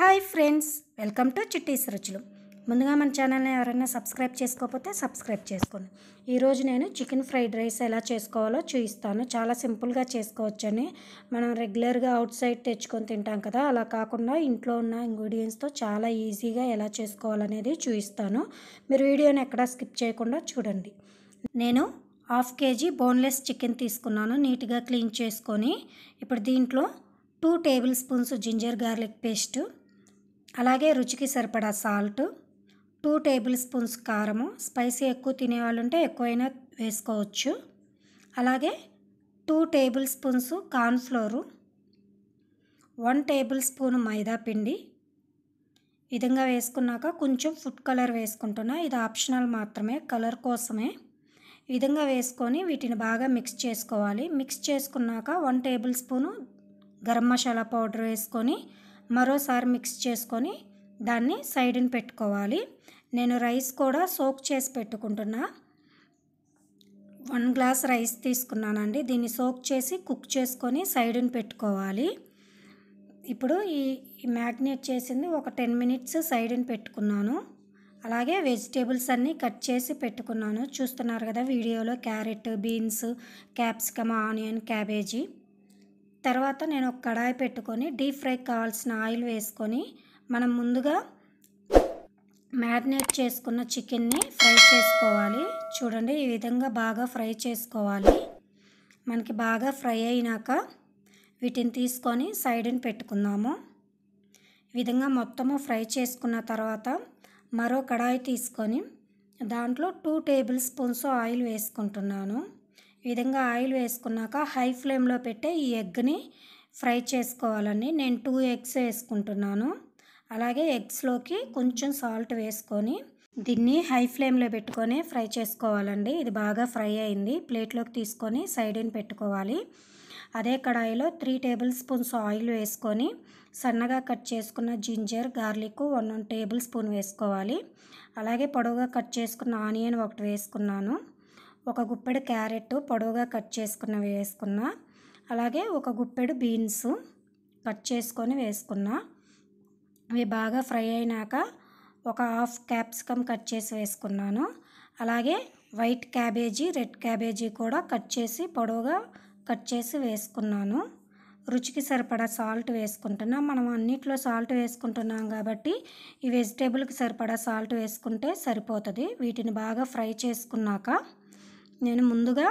hi friends welcome to Chitti's Ruchulu ముందుగా మన ఛానల్ని ఎవరైనా సబ్స్క్రైబ్ చేసుకోకపోతే సబ్స్క్రైబ్ చేసుకోండి ఈరోజు నేను చికెన్ ఫ్రైడ్ రైస్ ఎలా చేసుకోవాలో చూపిస్తాను చాలా సింపుల్గా చేసుకోవచ్చని మనం రెగ్యులర్గా అవుట్ సైడ్ తెచ్చుకొని తింటాం కదా అలా కాకుండా ఇంట్లో ఉన్న ఇంగ్రీడియంట్స్తో చాలా ఈజీగా ఎలా చేసుకోవాలనేది చూపిస్తాను మీరు వీడియోని ఎక్కడా స్కిప్ చేయకుండా చూడండి నేను హాఫ్ కేజీ బోన్లెస్ చికెన్ తీసుకున్నాను నీట్గా క్లీన్ చేసుకొని ఇప్పుడు దీంట్లో two tablespoons ginger garlic paste అలాగే రుచికి సరిపడా సాల్ట్ టూ టేబుల్ స్పూన్స్ కారము స్పైసీ ఎక్కువ తినేవాళ్ళు ఉంటే ఎక్కువైనా వేసుకోవచ్చు అలాగే two tablespoons cornflour one tablespoon maida పిండి విధంగా వేసుకున్నాక కొంచెం ఫుడ్ కలర్ వేసుకుంటున్నా ఇది ఆప్షనల్ మాత్రమే కలర్ కోసమే ఈ విధంగా వేసుకొని వీటిని బాగా మిక్స్ చేసుకోవాలి మిక్స్ చేసుకున్నాక one tablespoon garam masala powder వేసుకొని మరోసారి మిక్స్ చేసుకొని దాన్ని సైడ్ని పెట్టుకోవాలి నేను రైస్ కూడా సోక్ చేసి పెట్టుకుంటున్నా వన్ గ్లాస్ రైస్ తీసుకున్నానండి దీన్ని సోక్ చేసి కుక్ చేసుకొని సైడ్ని పెట్టుకోవాలి ఇప్పుడు ఈ మ్యాగ్నేట్ చేసింది ఒక టెన్ మినిట్స్ సైడ్ని పెట్టుకున్నాను అలాగే వెజిటేబుల్స్ అన్నీ కట్ చేసి పెట్టుకున్నాను చూస్తున్నారు కదా వీడియోలో carrot beans capsicum onion cabbage తర్వాత నేను ఒక కడాయి పెట్టుకొని డీప్ ఫ్రై కావాల్సిన ఆయిల్ వేసుకొని మనం ముందుగా మ్యారినేట్ చేసుకున్న చికెన్ని ఫ్రై చేసుకోవాలి చూడండి ఈ విధంగా బాగా ఫ్రై చేసుకోవాలి మనకి బాగా ఫ్రై అయినాక వీటిని తీసుకొని సైడ్ని పెట్టుకుందాము ఈ విధంగా మొత్తము ఫ్రై చేసుకున్న తర్వాత మరో కడాయి తీసుకొని దాంట్లో టూ టేబుల్ స్పూన్స్ ఆయిల్ వేసుకుంటున్నాను ఈ విధంగా ఆయిల్ వేసుకున్నాక హై ఫ్లేమ్లో పెట్టే ఈ ఎగ్ని ఫ్రై చేసుకోవాలండి నేను టూ ఎగ్స్ వేసుకుంటున్నాను అలాగే ఎగ్స్లోకి కొంచెం సాల్ట్ వేసుకొని దీన్ని హై ఫ్లేమ్లో పెట్టుకొని ఫ్రై చేసుకోవాలండి ఇది బాగా ఫ్రై అయింది ప్లేట్లోకి తీసుకొని సైడ్ని పెట్టుకోవాలి అదే కడాయిలో త్రీ టేబుల్ స్పూన్స్ ఆయిల్ వేసుకొని సన్నగా కట్ చేసుకున్న ginger garlic one one tablespoon వేసుకోవాలి అలాగే పొడవుగా కట్ చేసుకున్న ఆనియన్ ఒకటి వేసుకున్నాను ఒక గుప్పెడు క్యారెట్ పొడవుగా కట్ చేసుకున్నవి వేసుకున్నా అలాగే ఒక గుప్పెడు బీన్స్ కట్ చేసుకొని వేసుకున్నా అవి బాగా ఫ్రై అయినాక ఒక హాఫ్ క్యాప్సికమ్ కట్ చేసి వేసుకున్నాను అలాగే వైట్ క్యాబేజీ రెడ్ క్యాబేజీ కూడా కట్ చేసి పొడవుగా కట్ చేసి వేసుకున్నాను రుచికి సరిపడా సాల్ట్ వేసుకుంటున్నాం మనం అన్నిట్లో సాల్ట్ వేసుకుంటున్నాం కాబట్టి ఈ వెజిటేబుల్కి సరిపడా సాల్ట్ వేసుకుంటే సరిపోతుంది వీటిని బాగా ఫ్రై చేసుకున్నాక నేను ముందుగా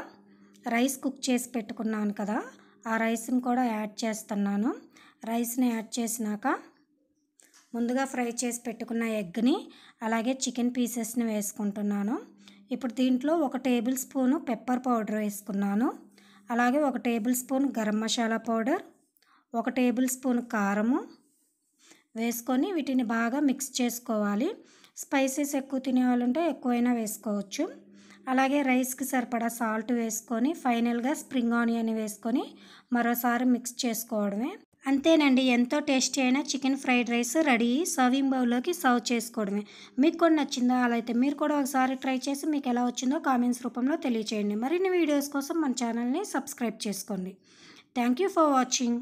రైస్ కుక్ చేసి పెట్టుకున్నాను కదా ఆ రైస్ని కూడా యాడ్ చేస్తున్నాను రైస్ని యాడ్ చేసినాక ముందుగా ఫ్రై చేసి పెట్టుకున్న ఎగ్ని అలాగే చికెన్ పీసెస్ని వేసుకుంటున్నాను ఇప్పుడు దీంట్లో ఒక టేబుల్ స్పూన్ పెప్పర్ పౌడర్ వేసుకున్నాను అలాగే ఒక tablespoon garam masala powder ఒక టేబుల్ స్పూన్ కారము వేసుకొని వీటిని బాగా మిక్స్ చేసుకోవాలి స్పైసెస్ ఎక్కువ తినేవాళ్ళు ఉంటే ఎక్కువైనా వేసుకోవచ్చు అలాగే రైస్కి సరిపడా సాల్ట్ వేసుకొని ఫైనల్గా స్ప్రింగ్ ఆనియన్ వేసుకొని మరోసారి మిక్స్ చేసుకోవడమే అంతేనండి ఎంతో టేస్టీ అయిన chicken fried rice ready serving బౌల్లోకి సర్వ్ చేసుకోవడమే మీకు కూడా నచ్చిందా అలా అయితే మీరు కూడా ఒకసారి ట్రై చేసి మీకు ఎలా వచ్చిందో కామెంట్స్ రూపంలో తెలియచేయండి మరిన్ని వీడియోస్ కోసం మన ఛానల్ని సబ్స్క్రైబ్ చేసుకోండి థ్యాంక్ యూ ఫర్ వాచింగ్